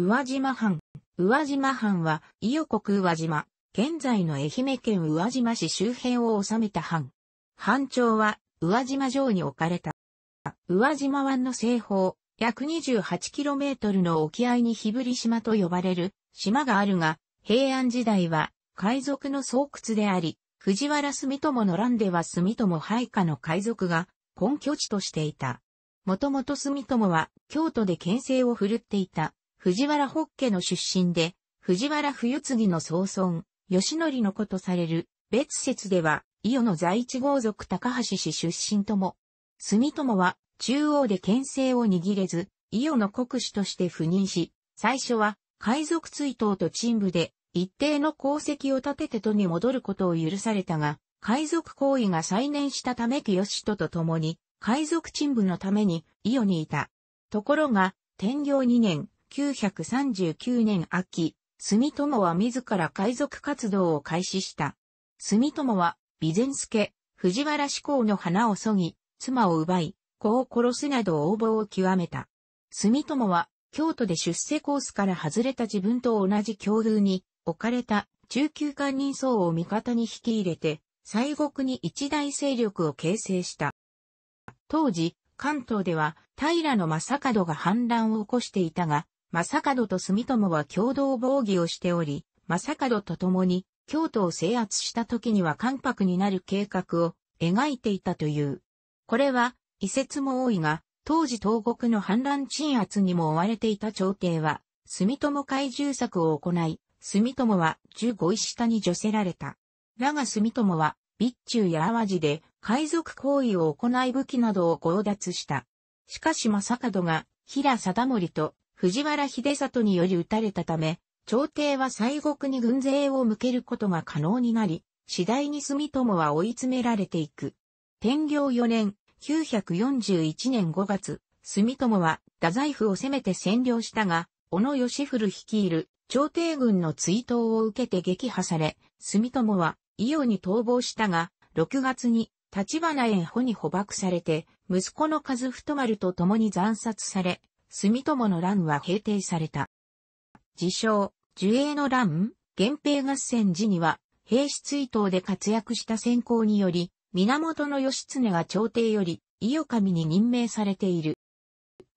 宇和島藩。宇和島藩は、伊予国宇和島、現在の愛媛県宇和島市周辺を治めた藩。藩長は、宇和島城に置かれた。宇和島湾の西方、約 28km の沖合に日振島と呼ばれる島があるが、平安時代は海賊の巣窟であり、藤原住友の乱では住友配下の海賊が根拠地としていた。もともと住友は京都で牽制を振るっていた藤原北家の出身で、藤原冬次の総孫、吉則の子とされる、別説では、伊予の在地豪族高橋氏出身とも。住友は、中央で牽制を握れず、伊予の国主として赴任し、最初は、海賊追悼と陳部で、一定の功績を立てて都に戻ることを許されたが、海賊行為が再燃したため清人と共に、海賊陳部のために伊予にいた。ところが、天行2年、1939年秋、住友は自ら海賊活動を開始した。住友は、備前助、藤原志向の花を削ぎ、妻を奪い、子を殺すなど応募を極めた。住友は、京都で出世コースから外れた自分と同じ境遇に置かれた中級官人層を味方に引き入れて、西国に一大勢力を形成した。当時、関東では平正門が反乱を起こしていたが、正門と住友は共同防御をしており、正門と共に京都を制圧した時には関白になる計画を描いていたという。これは、遺説も多いが、当時東国の反乱鎮圧にも追われていた朝廷は、住友懐柔策を行い、住友は15位下に除せられた。だが住友は、備中や淡路で海賊行為を行い武器などを強奪した。しかし正門が、平貞盛と藤原秀里により撃たれたため、朝廷は西国に軍勢を向けることが可能になり、次第に住友は追い詰められていく。天領4年、941年5月、住友は太宰府を攻めて占領したが、小野義古率いる朝廷軍の追悼を受けて撃破され、住友は伊予に逃亡したが、6月に立花園穂に捕獲されて、息子の和太丸と共に残殺され、住友の乱は平定された。自称、樹栄の乱、源平合戦時には、兵士追悼で活躍した先行により、源義経が朝廷より、伊予神に任命されている。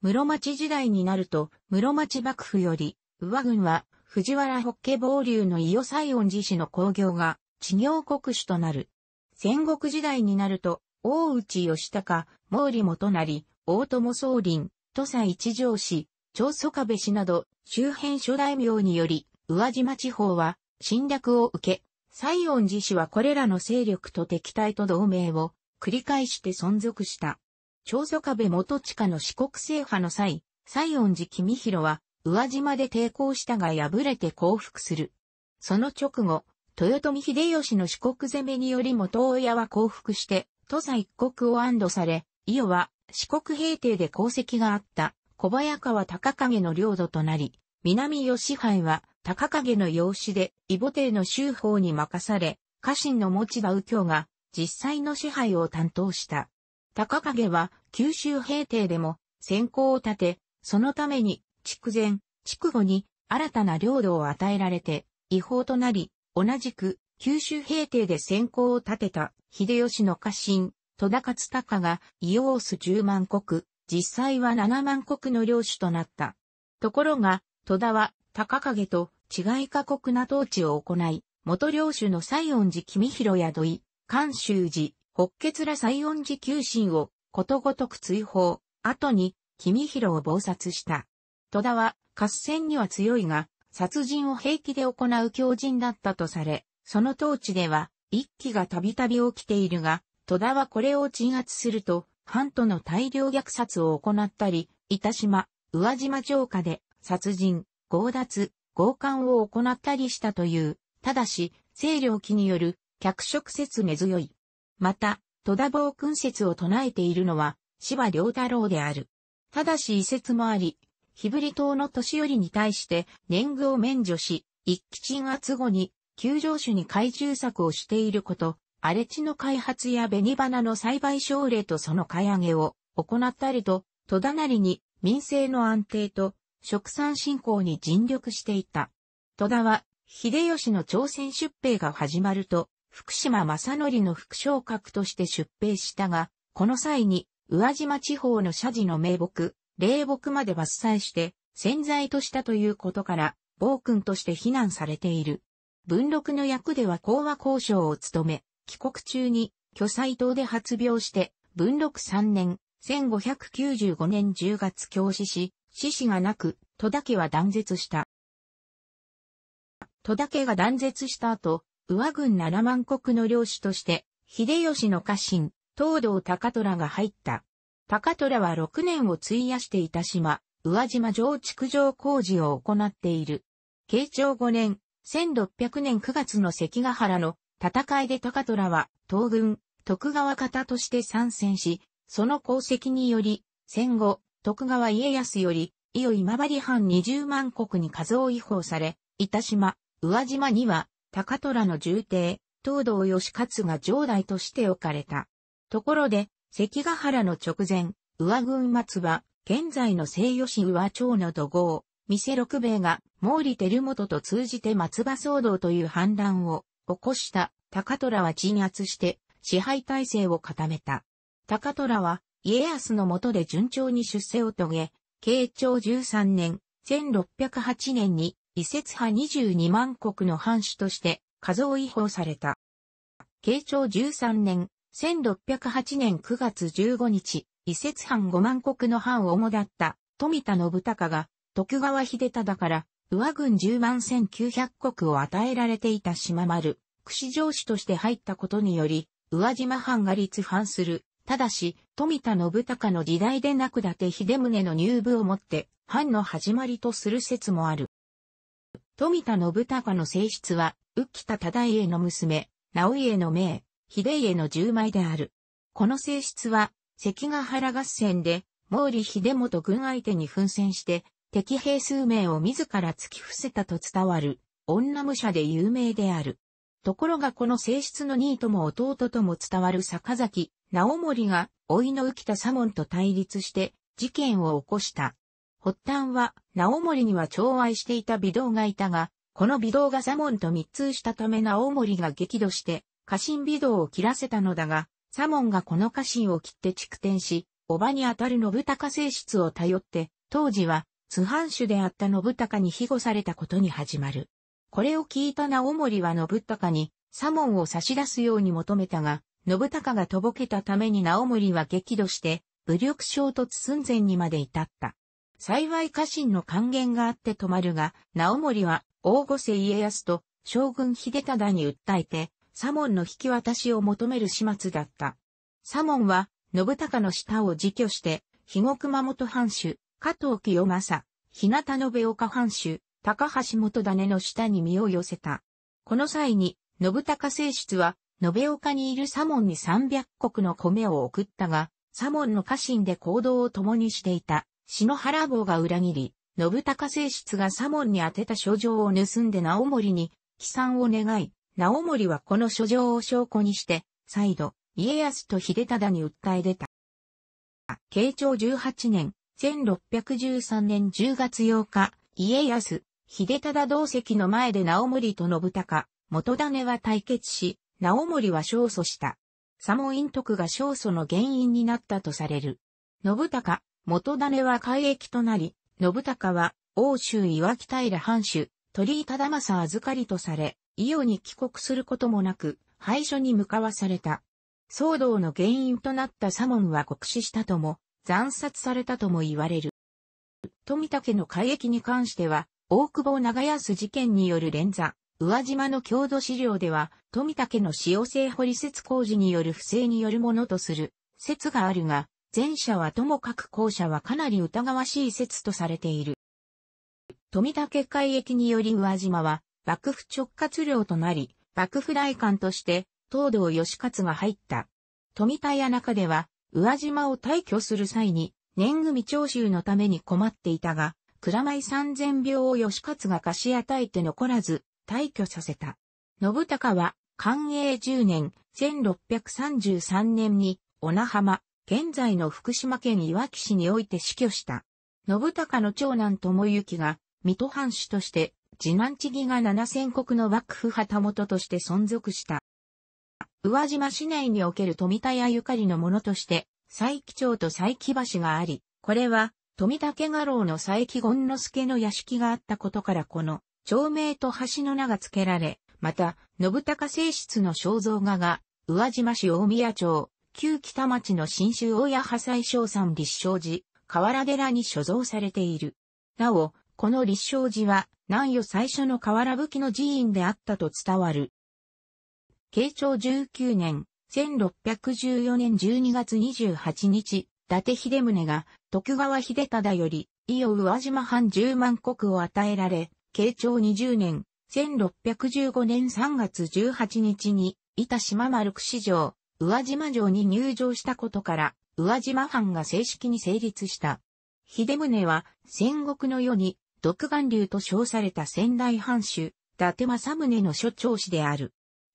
室町時代になると、室町幕府より、宇和軍は、藤原北家暴流の伊予西恩寺氏の工業が、地行国主となる。戦国時代になると、大内義高、毛利元成、大友宗麟、土佐一条氏、長祖壁氏など、周辺諸大名により、宇和島地方は侵略を受け、西園寺氏はこれらの勢力と敵対と同盟を繰り返して存続した。長祖壁元地下の四国制覇の際、西園寺公宏は宇和島で抵抗したが敗れて降伏する。その直後、豊臣秀吉の四国攻めにより元親は降伏して、土佐一国を安堵され、伊予は四国平定で功績があった小早川高影の領土となり、南吉藩は高影の養子で異母帝の州法に任され、家臣の持ち場右京が実際の支配を担当した。高影は九州平定でも先行を立て、そのために筑前、筑後に新たな領土を与えられて違法となり、同じく九州平定で先行を立てた秀吉の家臣、戸田勝隆がイオース10万国、実際は7万国の領主となった。ところが、戸田は高影と違い過酷な統治を行い、元領主の西恩寺君広宿い、関州寺、北決ら西恩寺旧心をことごとく追放、後に君広を謀殺した。戸田は合戦には強いが、殺人を平気で行う狂人だったとされ、その統治では、一揆がたびたび起きているが、戸田はこれを鎮圧すると、藩との大量虐殺を行ったり、板島、宇和島城下で殺人、強奪、強姦を行ったりしたという、ただし、清涼期による脚色説根強い。また、戸田暴君説を唱えているのは、芝良太郎である。ただし遺説もあり、日振島の年寄りに対して年貢を免除し、一期鎮圧後に、旧城主に懐中策をしていること、荒れ地の開発や紅花の栽培奨励とその買い上げを行ったりと、戸田なりに民生の安定と食産振興に尽力していた。戸田は、秀吉の朝鮮出兵が始まると、福島正則の副将格として出兵したが、この際に、宇和島地方の社寺の名木、霊木まで伐採して、潜在としたということから、暴君として非難されている。文禄の役では講和交渉を務め、帰国中に、巨災島で発病して、文禄三年、1595年10月教師し、死死がなく、戸田家は断絶した。戸田家が断絶した後、宇和郡七万国の領主として、秀吉の家臣、東道高虎が入った。高虎は6年を費やしていた島、宇和島城築城工事を行っている。慶長5年、1600年9月の関ヶ原の戦いで高虎は東軍、徳川方として参戦し、その功績により、戦後、徳川家康より、伊予今治藩二十万国に数を違法され、板島、宇和島には、高虎の重帝、東道義勝が城代として置かれた。ところで、関ヶ原の直前、宇和軍松は、現在の西吉宇和町の土豪、店六兵衛が毛利輝元と通じて松葉騒動という反乱を起こした高虎は鎮圧して支配体制を固めた。高虎は家康の下で順調に出世を遂げ、慶長13年、1608年に移設派22万国の藩主として過剰違法された。慶長13年、1608年9月15日、移設藩5万国の藩を主だった富田信孝が徳川秀忠から上軍10万1900国を与えられていた島丸、串城市として入ったことにより、宇和島藩が立藩する。ただし、富田信孝の時代でなくだて秀宗の入部をもって、藩の始まりとする説もある。富田信孝の性質は、浮田忠家の娘、直家の名、秀家の十枚である。この性質は、関ヶ原合戦で、毛利秀元軍相手に奮戦して、敵兵数名を自ら突き伏せたと伝わる、女武者で有名である。ところがこの性質の兄とも弟とも伝わる坂崎、直盛が、老いの浮田左門と対立して、事件を起こした。発端は、直盛には寵愛していた微動がいたが、この微動が左門と密通したため直盛が激怒して、家臣微動を切らせたのだが、左門がこの家臣を切って蓄転し、叔母にあたる信孝性質を頼って、当時は、津藩主であった信孝に庇護されたことに始まる。これを聞いた直盛は信孝に、左門を差し出すように求めたが、信孝がとぼけたために直盛は激怒して、武力衝突寸前にまで至った。幸い家臣の還元があって止まるが、直盛は大御瀬家康と将軍秀忠に訴えて、左門の引き渡しを求める始末だった。左門は、信孝の下を自去して、肥後熊本藩主、加藤清正、日向延岡藩主、高橋元種の下に身を寄せた。この際に、信孝正室は、延岡にいる左門に300石の米を送ったが、左門の家臣で行動を共にしていた、篠原坊が裏切り、信孝正室が左門に宛てた書状を盗んで直盛に、帰参を願い、直盛はこの書状を証拠にして、再度、家康と秀忠に訴え出た。慶長18年、1613年10月8日、家康、秀忠同席の前で直盛と信孝、元種は対決し、直盛は勝訴した。左門陰徳が勝訴の原因になったとされる。信孝、元種は改役となり、信孝は、欧州岩木平藩主、鳥居忠政預かりとされ、伊予に帰国することもなく、廃所に向かわされた。騒動の原因となった左門は国死したとも、惨殺されたとも言われる。富武家の海域に関しては、大久保長安事件による連座、宇和島の郷土資料では、富武家の使用性掘り説工事による不正によるものとする説があるが、前者はともかく後者はかなり疑わしい説とされている。富武家海域により宇和島は、幕府直轄領となり、幕府大官として、東道義勝が入った。富田屋中では、宇和島を退去する際に、年組徴収のために困っていたが、蔵前三千病を吉勝が貸し与えて残らず、退去させた。信孝は、寛永10年、1633年に、小名浜、現在の福島県いわき市において死去した。信孝の長男友幸が、水戸藩主として、次男地義が七千国の幕府旗本として存続した。宇和島市内における富田屋ゆかりのものとして、佐伯町と佐伯橋があり、これは、富田家画廊の佐伯権之助の屋敷があったことからこの、町名と橋の名が付けられ、また、信孝正室の肖像画が、宇和島市大宮町、旧北町の新州大谷派砕賞賛立正寺、河原寺に所蔵されている。なお、この立正寺は、南予最初の河原武器の寺院であったと伝わる。慶長19年、1614年12月28日、伊達秀宗が徳川秀忠より、伊予宇和島藩10万国を与えられ、慶長20年、1615年3月18日に、伊田島丸市城、宇和島城に入城したことから、宇和島藩が正式に成立した。秀宗は戦国の世に独眼流と称された仙台藩主、伊達政宗の所長氏である。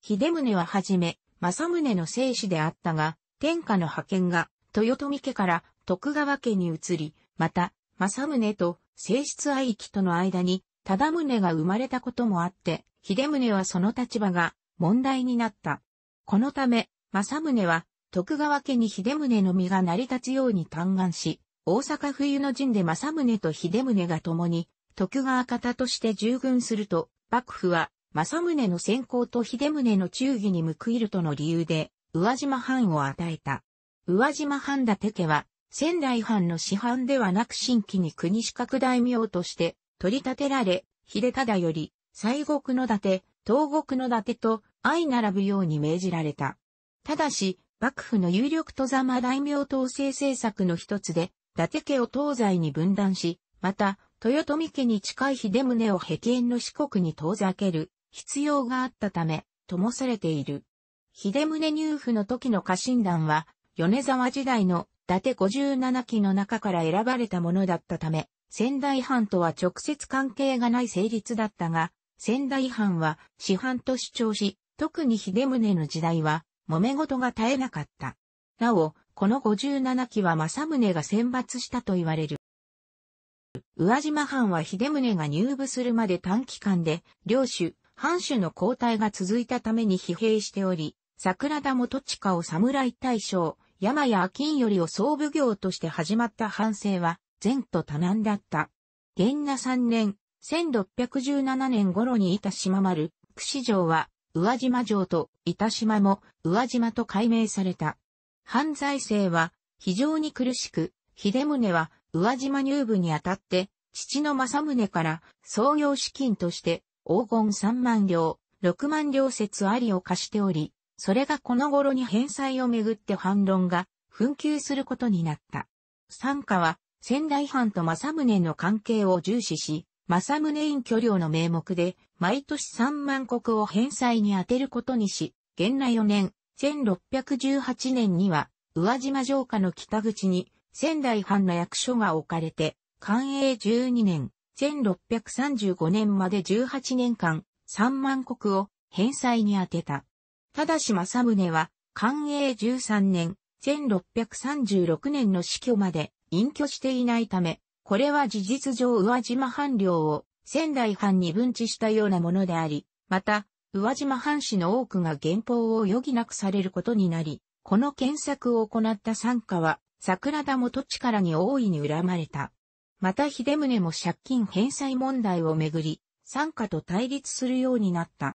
秀宗ははじめ、政宗の生死であったが、天下の派遣が、豊臣家から徳川家に移り、また、政宗と正室愛域との間に、忠宗が生まれたこともあって、秀宗はその立場が問題になった。このため、政宗は、徳川家に秀宗の身が成り立つように嘆願し、大阪冬の陣で政宗と秀宗が共に、徳川方として従軍すると、幕府は正宗の先行と秀宗の忠義に報いるとの理由で、宇和島藩を与えた。宇和島藩伊達家は、仙台藩の市範ではなく新規に国資格大名として取り立てられ、秀忠より、西国の伊達、東国の伊達と相並ぶように命じられた。ただし、幕府の有力とざま大名統制政策の一つで、伊達家を東西に分断し、また、豊臣家に近い秀宗を平縁の四国に遠ざける必要があったため、ともされている。秀宗入府の時の家臣団は、米沢時代の伊達57期の中から選ばれたものだったため、仙台藩とは直接関係がない成立だったが、仙台藩は市販と主張し、特に秀宗の時代は、揉め事が絶えなかった。なお、この57期は政宗が選抜したと言われる。宇和島藩は秀宗が入部するまで短期間で、領主、藩主の交代が続いたために疲弊しており、桜田元親を侍大将、山谷金よりを総奉行として始まった反省は、前途多難だった。元那3年、1617年頃に板島丸、串城は、宇和島城と板島も宇和島と改名された。犯罪性は非常に苦しく、秀宗は宇和島入部にあたって、父の正宗から創業資金として黄金3万両、6万両説ありを貸しており、それがこの頃に返済をめぐって反論が紛糾することになった。参加は仙台藩と政宗の関係を重視し、政宗院居領の名目で毎年3万国を返済に充てることにし、元来4年、1618年には宇和島城下の北口に仙台藩の役所が置かれて、寛永12年、1635年まで18年間、3万国を返済に充てた。ただし正宗は、寛永13年、1636年の死去まで隠居していないため、これは事実上宇和島藩領を仙台藩に分置したようなものであり、また、宇和島藩士の多くが原稿を余儀なくされることになり、この検索を行った参加は、桜田元力に大いに恨まれた。また秀宗も借金返済問題をめぐり、参加と対立するようになった。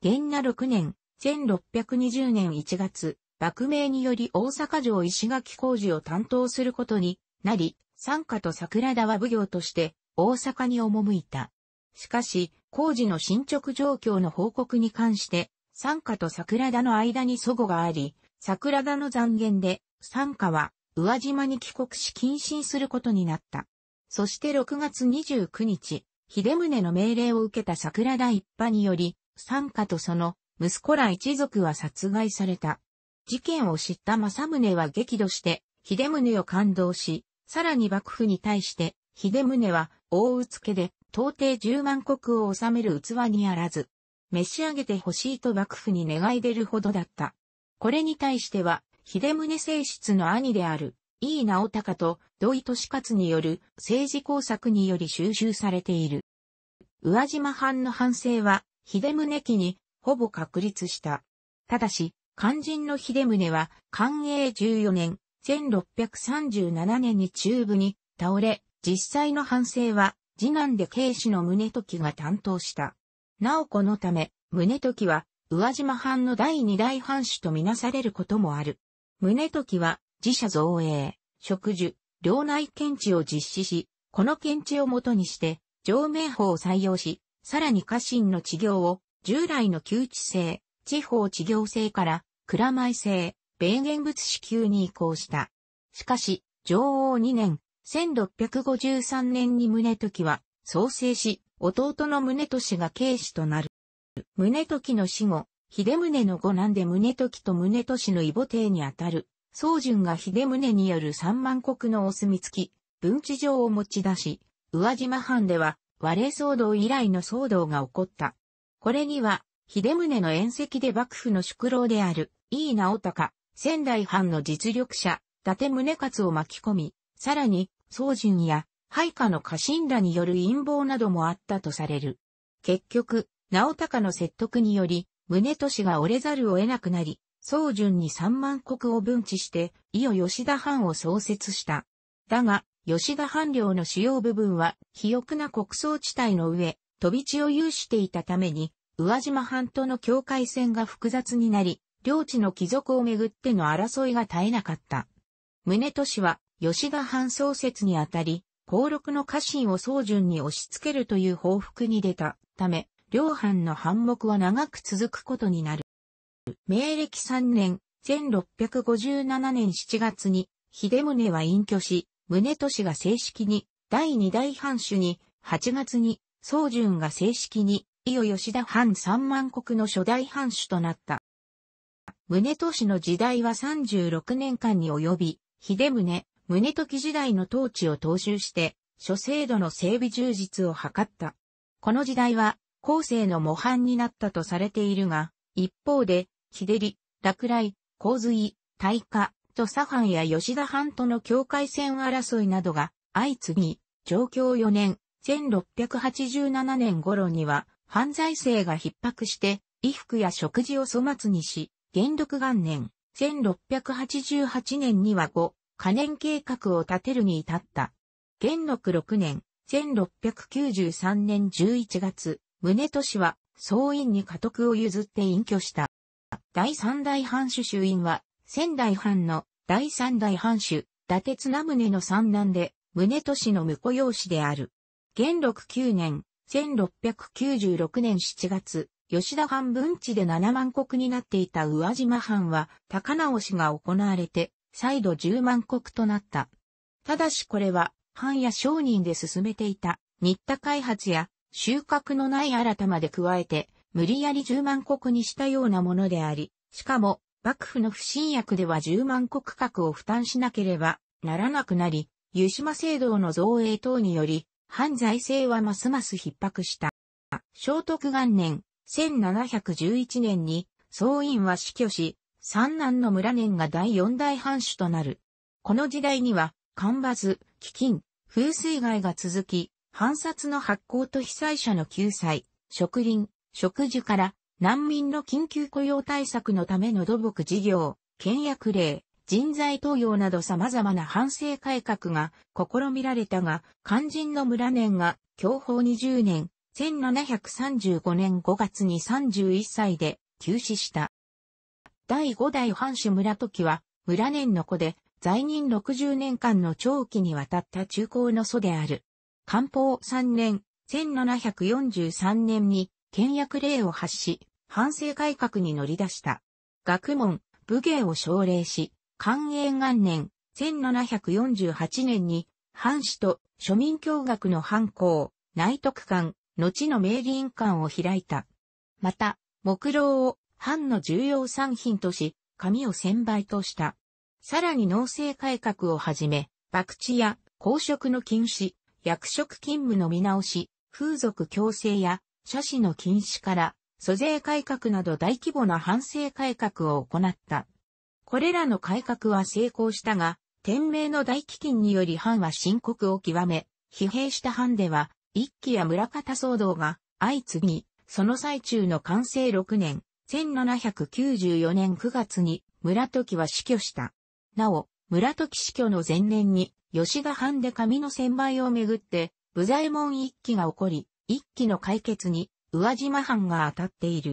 元那6年、1620年1月、幕名により大阪城石垣工事を担当することになり、参加と桜田は奉行として大阪に赴いた。しかし、工事の進捗状況の報告に関して、参加と桜田の間に祖語があり、桜田の残言で、参加は宇和島に帰国し謹慎することになった。そして6月29日、秀宗の命令を受けた桜田一派により、参加とその息子ら一族は殺害された。事件を知った正宗は激怒して、秀宗を感動し、さらに幕府に対して、秀宗は大うつけで到底十万国を治める器にあらず、召し上げてほしいと幕府に願い出るほどだった。これに対しては、秀宗正室の兄である、井伊直隆と土井利勝による政治工作により収集されている。宇和島藩の藩政は、秀宗家にほぼ確立した。ただし、肝心の秀宗は、寛永14年、1637年に中部に倒れ、実際の反省は、次男で慶視の宗時が担当した。なおこのため、宗時は、宇和島藩の第二代藩主とみなされることもある。宗時は自社造営、植樹、領内検知を実施し、この検知をもとにして、上面法を採用し、さらに家臣の治療を、従来の旧知性、地方治療制から、蔵米制、米現物支給に移行した。しかし、上王2年、1653年に宗時は、創生し、弟の宗氏が警視となる。宗時の死後、秀宗の五男で宗時と宗俊の異母帝にあたる、宗純が秀宗による三万国のお墨付き、文治状を持ち出し、宇和島藩では、和礼騒動以来の騒動が起こった。これには、秀宗の宴席で幕府の宿老である、井伊直隆、仙台藩の実力者、伊達宗勝を巻き込み、さらに、宗純や、配下の家臣らによる陰謀などもあったとされる。結局、直隆の説得により、宗俊が折れざるを得なくなり、宗順に三万国を分置して、伊予吉田藩を創設した。だが、吉田藩領の主要部分は、肥沃な国葬地帯の上、飛び地を有していたために、宇和島半島の境界線が複雑になり、領地の貴族をめぐっての争いが絶えなかった。宗俊は、吉田藩創設にあたり、公録の家臣を宗順に押し付けるという報復に出たため、両藩の反目は長く続くことになる。明暦3年、1657年7月に、秀宗は隠居し、宗俊が正式に、第二代藩主に、8月に、宗淳が正式に、伊予吉田藩三万国の初代藩主となった。宗俊の時代は36年間に及び、秀宗、宗時時代の統治を踏襲して、諸制度の整備充実を図った。この時代は、後世の模範になったとされているが、一方で、日照り、落雷、洪水、大火、土佐藩や吉田藩との境界線争いなどが相次ぎ、状況4年、1687年頃には、犯罪性が逼迫して、衣服や食事を粗末にし、元禄元年、1688年には5、可燃計画を立てるに至った。元禄6年、1693年11月、宗俊は、総院に家督を譲って隠居した。第三代藩主衆院は、仙台藩の第三代藩主、伊達綱宗の三男で、宗俊の婿養子である。元禄九年、1696年7月、吉田藩分地で七万国になっていた宇和島藩は、高直しが行われて、再度十万国となった。ただしこれは、藩や商人で進めていた、新田開発や収穫のない新たまで加えて、無理やり十万国にしたようなものであり、しかも、幕府の不信薬では十万国格を負担しなければならなくなり、湯島制度の造営等により、反財政はますます逼迫した。聖徳元年、1711年に、総院は死去し、三男の村年が第四代藩主となる。この時代には、干ばつ、飢饉、風水害が続き、反殺の発行と被災者の救済、植林、植樹から難民の緊急雇用対策のための土木事業、倹約令、人材登用など様々な反省改革が試みられたが、肝心の村年が享保20年、1735年5月に31歳で休止した。第5代藩主村時は村年の子で在任60年間の長期にわたった中高の祖である。官報3年、1743年に、倹約令を発し、反省改革に乗り出した。学問、武芸を奨励し、官営元年、1748年に、藩士と庶民教学の藩校、内徳館、後の明林館を開いた。また、木郎を藩の重要産品とし、紙を専売とした。さらに農政改革をはじめ、博打や公職の禁止、役職勤務の見直し、風俗強制や、社史の禁止から、租税改革など大規模な反省改革を行った。これらの改革は成功したが、天明の大飢饉により藩は深刻を極め、疲弊した藩では、一揆や村方騒動が相次ぎ、その最中の完成6年、1794年9月に村時は死去した。なお、村時死去の前年に、吉田藩で紙の専売をめぐって、武左衛門一揆が起こり、一揆の解決に、宇和島藩が当たっている。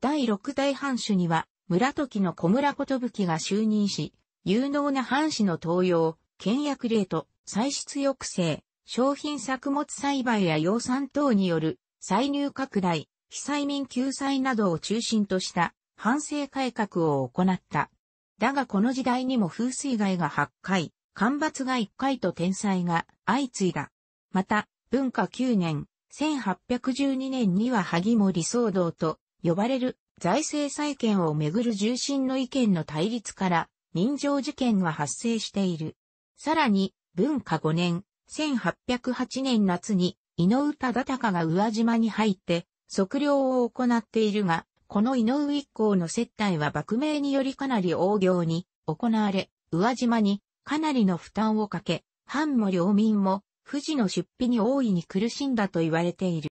第六代藩主には、村時の小村寿が就任し、有能な藩士の登用、倹約令と、歳出抑制、商品作物栽培や養蚕等による、歳入拡大、被災民救済などを中心とした、反省改革を行った。だがこの時代にも風水害が8回、干ばつが1回と天災が相次いだ。また、文化9年、1812年には萩森騒動と呼ばれる財政再建をめぐる重心の意見の対立から民情事件が発生している。さらに、文化5年、1808年夏に井上忠敬が宇和島に入って測量を行っているが、この井上一行の接待は幕名によりかなり大行に行われ、宇和島にかなりの負担をかけ、藩も領民も富士の出費に大いに苦しんだと言われている。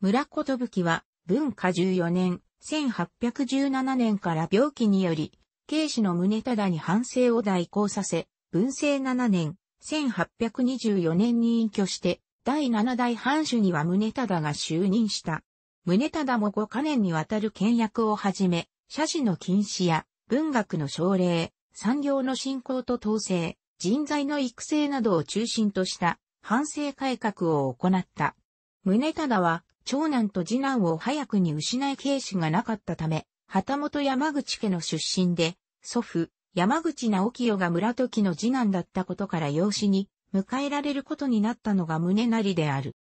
村寿は文化14年、1817年から病気により、慶氏の宗忠に反省を代行させ、文政7年、1824年に隠居して、第7代藩主には宗忠が就任した。宗忠も5カ年にわたる倹約をはじめ、写真の禁止や文学の奨励、産業の振興と統制、人材の育成などを中心とした反省改革を行った。宗忠は長男と次男を早くに失い軽視がなかったため、旗本山口家の出身で、祖父、山口直清が村時の次男だったことから養子に迎えられることになったのが宗成である。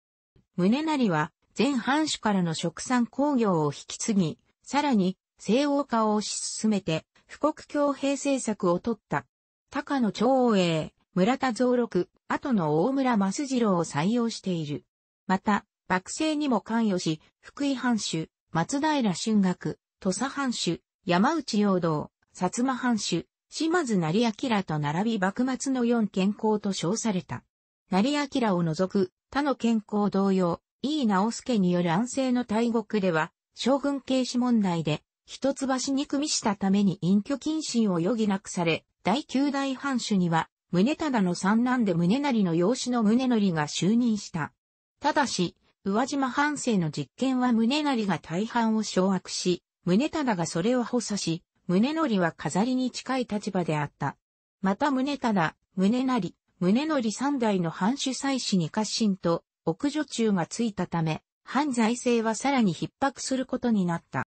宗成は前藩主からの食産工業を引き継ぎ、さらに西欧化を推し進めて、富国強兵政策を取った。高野長英、村田蔵六、後の大村益次郎を採用している。また、幕政にも関与し、福井藩主、松平春学、土佐藩主、山内陽道、薩摩藩主、島津成明と並び幕末の四健康と称された。成明を除く他の健康同様、井直輔による安政の大国では、将軍軽視問題で、一橋に組みしたために隠居謹慎を余儀なくされ、第九代藩主には、宗忠の三男で宗成の養子の宗りが就任した。ただし、宇和島藩政の実権は宗成が大半を掌握し、宗忠がそれを補佐し、宗りは飾りに近い立場であった。また宗忠、宗成、宗り三代の藩主祭祀に家臣と奥女中がついたため、反財政はさらに逼迫することになった。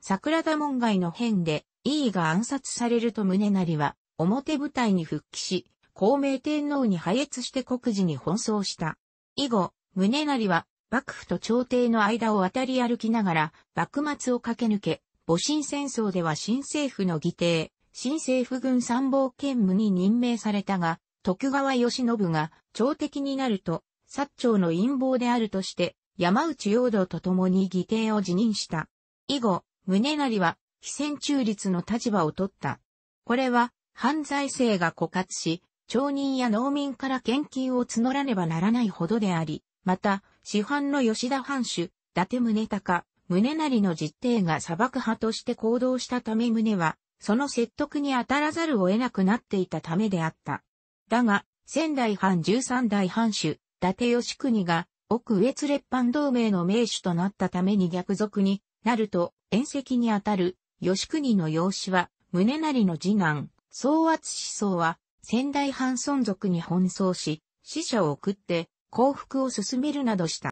桜田門外の変で、イーが暗殺されると宗成は、表舞台に復帰し、孔明天皇に破越して国事に奔走した。以後、宗成は、幕府と朝廷の間を渡り歩きながら、幕末を駆け抜け、戊辰戦争では新政府の議定、新政府軍参謀兼務に任命されたが、徳川義信が朝敵になると薩長の陰謀であるとして、山内陽道と共に議定を辞任した。以後、宗成は、非戦中立の立場を取った。これは、犯罪性が枯渇し、町人や農民から献金を募らねばならないほどであり、また、市販の吉田藩主、伊達宗隆、宗成の実定が砂漠派として行動したため宗は、その説得に当たらざるを得なくなっていたためであった。だが、仙台藩十三代藩主、達義国が、奥越列藩同盟の名手となったために逆賊になると、遠石にあたる、義国の養子は、宗成の次男、宗圧思想は、仙台藩尊族に奔走し、死者を送って、降伏を進めるなどした。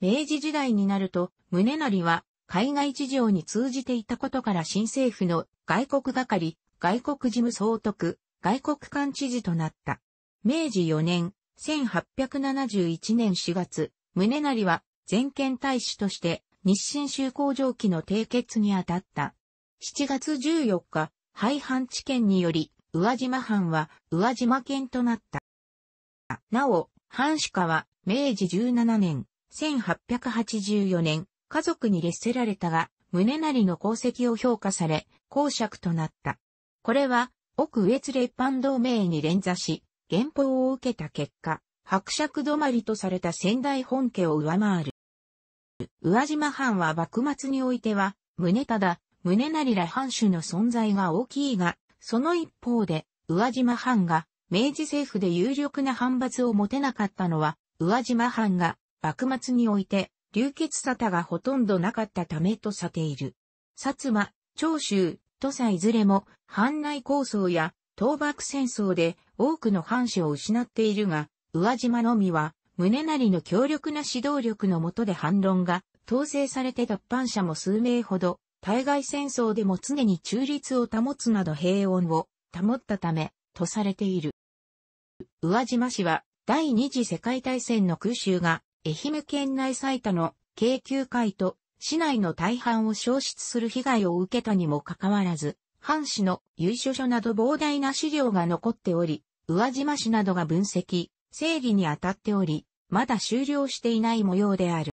明治時代になると、宗成は、海外事情に通じていたことから新政府の外国係、外国事務総督、外国官知事となった。明治4年、1871年4月、宗成は全権大使として日清修行条記の締結にあたった。7月14日、廃藩置県により、宇和島藩は宇和島県となった。なお、藩主家は明治17年、1884年、家族に列せられたが、宗成の功績を評価され、公爵となった。これは、奥越列藩同盟に連座し、原報を受けた結果、伯爵止まりとされた仙台本家を上回る。宇和島藩は幕末においては、宗忠、宗成ら藩主の存在が大きいが、その一方で、宇和島藩が、明治政府で有力な反発を持てなかったのは、宇和島藩が、幕末において、流血沙汰がほとんどなかったためとされている。薩摩、長州、土佐いずれも、藩内抗争や東幕戦争で多くの藩主を失っているが、宇和島のみは、宗成の強力な指導力の下で反論が、統制されて脱藩者も数名ほど、対外戦争でも常に中立を保つなど平穏を保ったため、とされている。宇和島市は、第二次世界大戦の空襲が、愛媛県内最多の京急会と、市内の大半を消失する被害を受けたにもかかわらず、藩士の遺書書など膨大な資料が残っており、宇和島市などが分析、整理に当たっており、まだ終了していない模様である。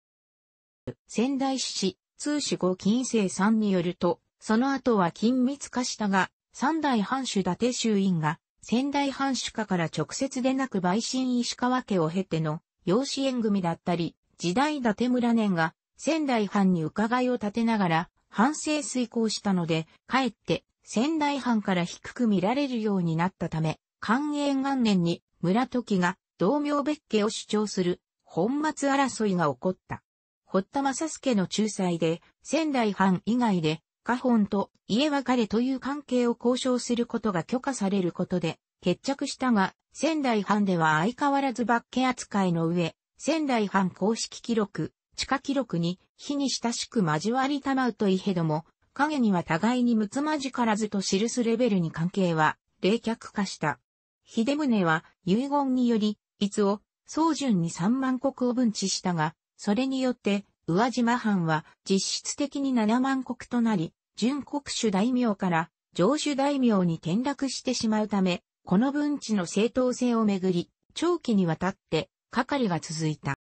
仙台市、市、通史後金星さんによると、その後は緊密化したが、三代藩主伊達衆院が、仙台藩主家から直接でなく陪審石川家を経ての、養子縁組だったり、時代伊達村年が、仙台藩に伺いを立てながら、反省遂行したので、かえって、仙台藩から低く見られるようになったため、寛永元年に村時が同名別家を主張する本末争いが起こった。堀田正助の仲裁で、仙台藩以外で、家本と家別れという関係を交渉することが許可されることで、決着したが、仙台藩では相変わらず罰家扱いの上、仙台藩公式記録、地下記録に、非に親しく交わりたまうといへども、影には互いにむつまじからずと記すレベルに関係は冷却化した。秀宗は遺言により、伊豆を総順に3万国を分置したが、それによって、宇和島藩は実質的に7万国となり、純国主大名から上主大名に転落してしまうため、この分治の正当性をめぐり、長期にわたって、係が続いた。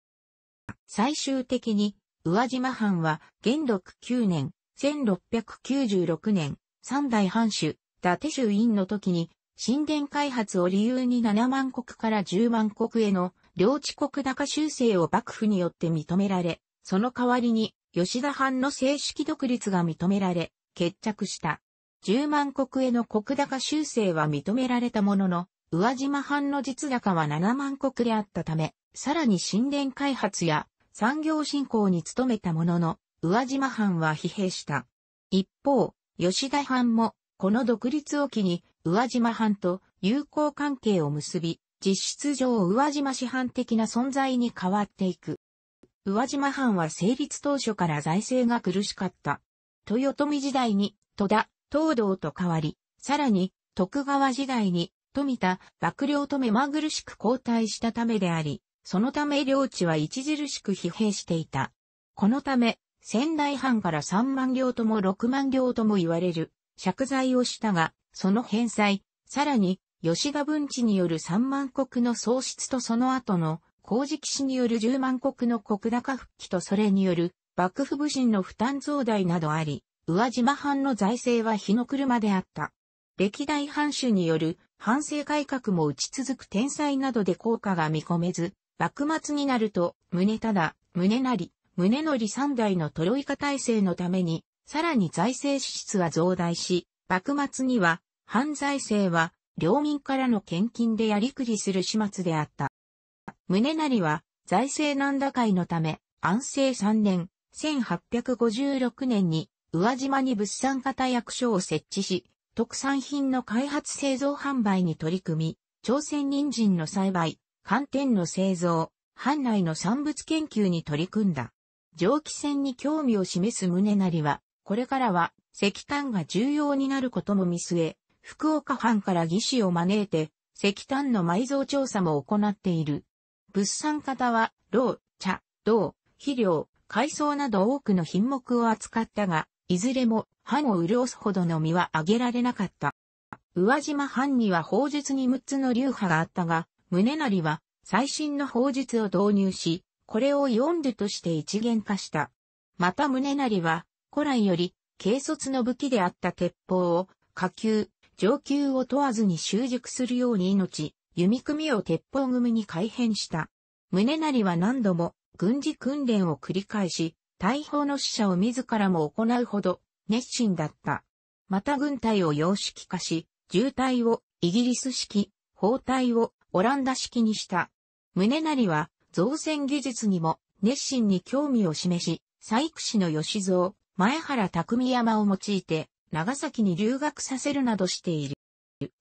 最終的に、宇和島藩は元禄9年、1696年、三代藩主、伊達衆院の時に、神殿開発を理由に7万国から10万国への領地国高修正を幕府によって認められ、その代わりに吉田藩の正式独立が認められ、決着した。10万国への国高修正は認められたものの、宇和島藩の実高は7万国であったため、さらに神殿開発や産業振興に努めたものの、宇和島藩は疲弊した。一方、吉田藩も、この独立を機に、宇和島藩と友好関係を結び、実質上宇和島市藩的な存在に変わっていく。宇和島藩は成立当初から財政が苦しかった。豊臣時代に戸田、東道と変わり、さらに徳川時代に富田、幕僚と目まぐるしく交代したためであり、そのため領地は著しく疲弊していた。このため、仙台藩から3万両とも6万両とも言われる借財をしたが、その返済、さらに吉田文治による3万国の喪失とその後の工事騎士による10万国の国高復帰とそれによる幕府武神の負担増大などあり、宇和島藩の財政は日の車であった。歴代藩主による藩政改革も打ち続く天才などで効果が見込めず、幕末になると、宗忠、宗成、宗則三代のトロイカ体制のために、さらに財政支出は増大し、幕末には、犯罪性は、領民からの献金でやりくりする始末であった。宗成は、財政難打開のため、安政3年、1856年に、宇和島に物産型役所を設置し、特産品の開発製造販売に取り組み、朝鮮人参の栽培、寒天の製造、藩内の産物研究に取り組んだ。蒸気船に興味を示す宗成は、これからは石炭が重要になることも見据え、福岡藩から技師を招いて、石炭の埋蔵調査も行っている。物産方は、老、茶、銅、肥料、海藻など多くの品目を扱ったが、いずれも藩を潤すほどの実はあげられなかった。宇和島藩には法術に6つの流派があったが、宗成は最新の法術を導入し、これを読んでとして一元化した。また宗成は、古来より、軽率の武器であった鉄砲を、下級、上級を問わずに習熟するように命、弓組を鉄砲組に改変した。宗成は何度も、軍事訓練を繰り返し、大砲の使者を自らも行うほど、熱心だった。また軍隊を洋式化し、重隊をイギリス式、包隊をオランダ式にした。宗成は造船技術にも熱心に興味を示し、採掘師の吉蔵、前原匠山を用いて、長崎に留学させるなどしている。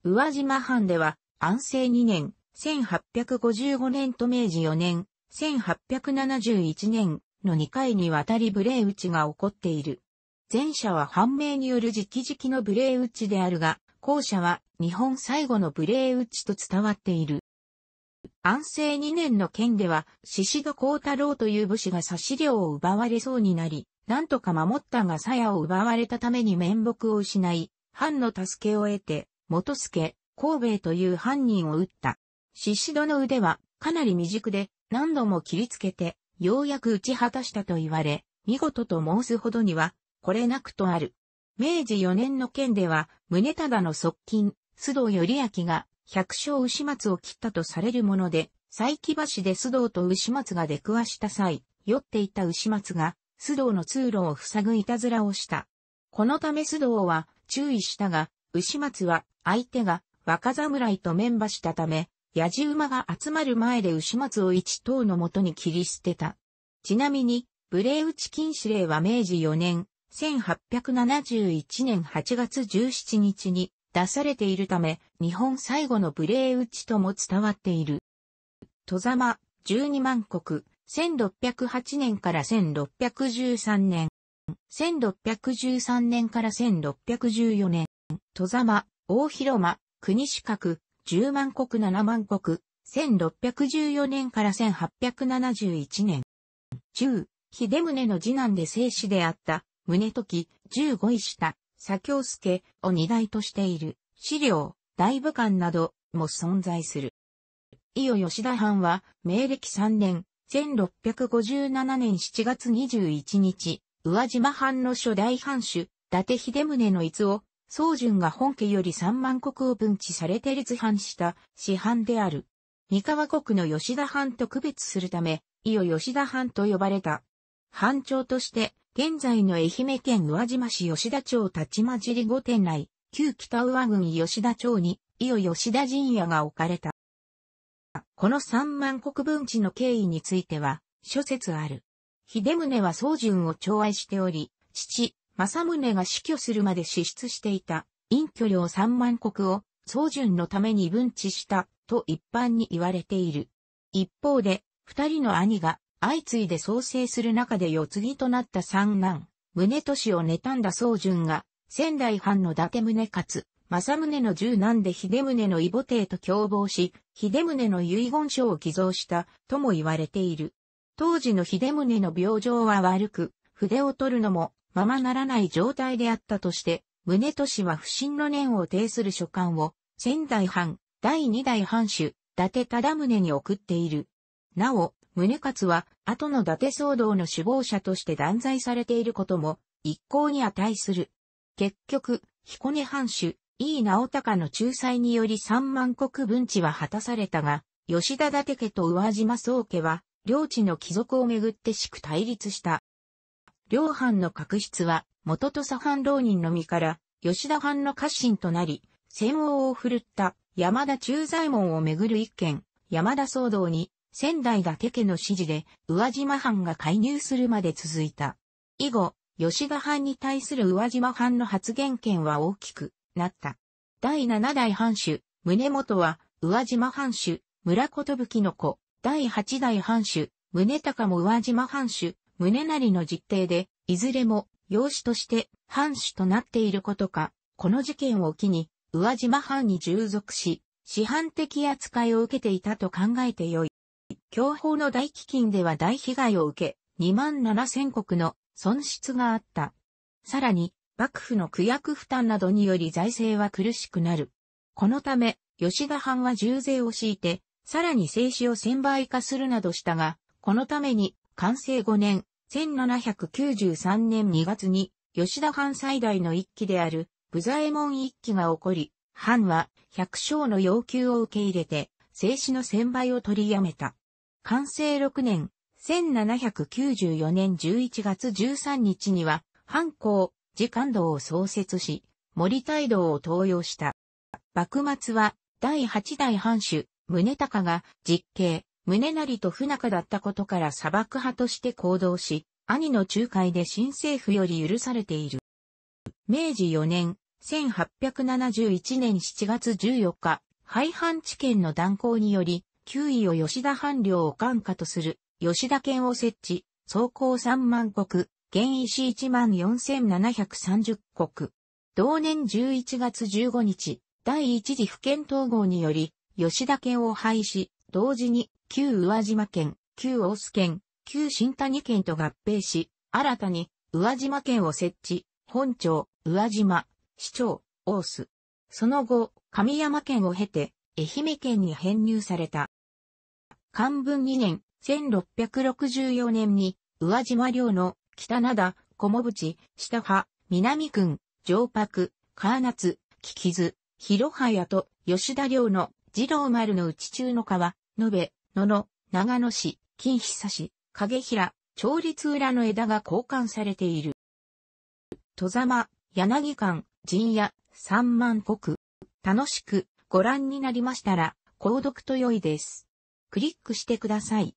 宇和島藩では、安政2年、1855年と明治4年、1871年の2回にわたり無礼打ちが起こっている。前者は判明による直々の無礼打ちであるが、後者は日本最後の無礼打ちと伝わっている。安政2年の件では、宍戸幸太郎という武士が差し領を奪われそうになり、なんとか守ったが鞘を奪われたために面目を失い、藩の助けを得て、元助、神兵衛という犯人を撃った。宍戸の腕はかなり未熟で何度も切りつけて、ようやく打ち果たしたと言われ、見事と申すほどには、これなくとある。明治4年の件では、宗忠の側近、須藤頼明が百姓牛松を切ったとされるもので、佐伯橋で須藤と牛松が出くわした際、酔っていた牛松が、須藤の通路を塞ぐいたずらをした。このため須藤は注意したが、牛松は相手が若侍と面馬したため、野じ馬が集まる前で牛松を一頭のもとに切り捨てた。ちなみに、無礼打ち禁止令は明治4年、1871年8月17日に出されているため、日本最後の無礼打ちとも伝わっている。戸ざま、12万国、1608年から1613年。1613年から1614年。戸ざま、大広間、国四角、10万国7万国、1614年から1871年。中、秀宗の次男で生死であった、宗時、十五位下、左京介を荷台としている資料、大武官なども存在する。伊予吉田藩は、明暦3年、1657年7月21日、宇和島藩の初代藩主、伊達秀宗の逸を、宗淳が本家より3万国を分置されて立藩した市藩である。三河国の吉田藩と区別するため、伊予吉田藩と呼ばれた。藩長として、現在の愛媛県宇和島市吉田町立ち混じり御殿内、旧北宇和郡吉田町に、伊予吉田陣屋が置かれた。この三万国分地の経緯については、諸説ある。秀宗は宗純を寵愛しており、父、正宗が死去するまで支出していた、隠居領三万国を、宗純のために分地した、と一般に言われている。一方で、二人の兄が、相次いで創生する中で世継ぎとなった三男、宗俊を妬んだ宗純が、仙台藩の伊達宗勝、正宗の十男で秀宗の異母帝と共謀し、秀宗の遺言書を寄贈したとも言われている。当時の秀宗の病状は悪く、筆を取るのもままならない状態であったとして、宗俊は不審の念を呈する書簡を、仙台藩、第二代藩主、伊達忠宗に送っている。なお、宗勝は、後の伊達騒動の首謀者として断罪されていることも、一向に値する。結局、彦根藩主、井伊直隆の仲裁により3万国分地は果たされたが、吉田伊達家と宇和島宗家は、領地の帰属をめぐってしく対立した。両藩の確執は、元土佐藩浪人の身から、吉田藩の家臣となり、戦王を振るった山田中左衛門をめぐる一件、山田騒動に、仙台伊達家の指示で、宇和島藩が介入するまで続いた。以後、吉田藩に対する宇和島藩の発言権は大きくなった。第七代藩主、宗元は、宇和島藩主、村きの子、第八代藩主、宗高も宇和島藩主、宗成の実定で、いずれも、養子として、藩主となっていることか、この事件を機に、宇和島藩に従属し、市販的扱いを受けていたと考えてよい。強法の大基金では大被害を受け、2万7千国の損失があった。さらに、幕府の区役負担などにより財政は苦しくなる。このため、吉田藩は重税を敷いて、さらに製紙を千倍化するなどしたが、このために、完成5年、1793年2月に、吉田藩最大の一揆である、武左衛門一揆が起こり、藩は、百姓の要求を受け入れて、製紙の千倍を取りやめた。完成6年、1794年11月13日には、藩校、時間道を創設し、森大道を登用した。幕末は、第8代藩主、宗隆が実刑、宗成と不仲だったことから砂漠派として行動し、兄の仲介で新政府より許されている。明治4年、1871年7月14日、廃藩置県の断行により、9位を吉田藩領を管下とする吉田県を設置、総工3万国、現石1万4730国。同年11月15日、第一次府県統合により、吉田県を廃止、同時に旧宇和島県、旧大須県、旧新谷県と合併し、新たに宇和島県を設置、本町、宇和島、市長、大須。その後、神山県を経て、愛媛県に編入された。漢文2年、1664年に、宇和島領の北灘、小茂淵、下派、南郡、上白、川夏、木傷、広早と吉田領の二郎丸の内中の川、野辺、野の、長野市、金久市、影平、調律裏の枝が交換されている。戸様、柳館、陣屋、三万国。楽しくご覧になりましたら、購読と良いです。クリックしてください。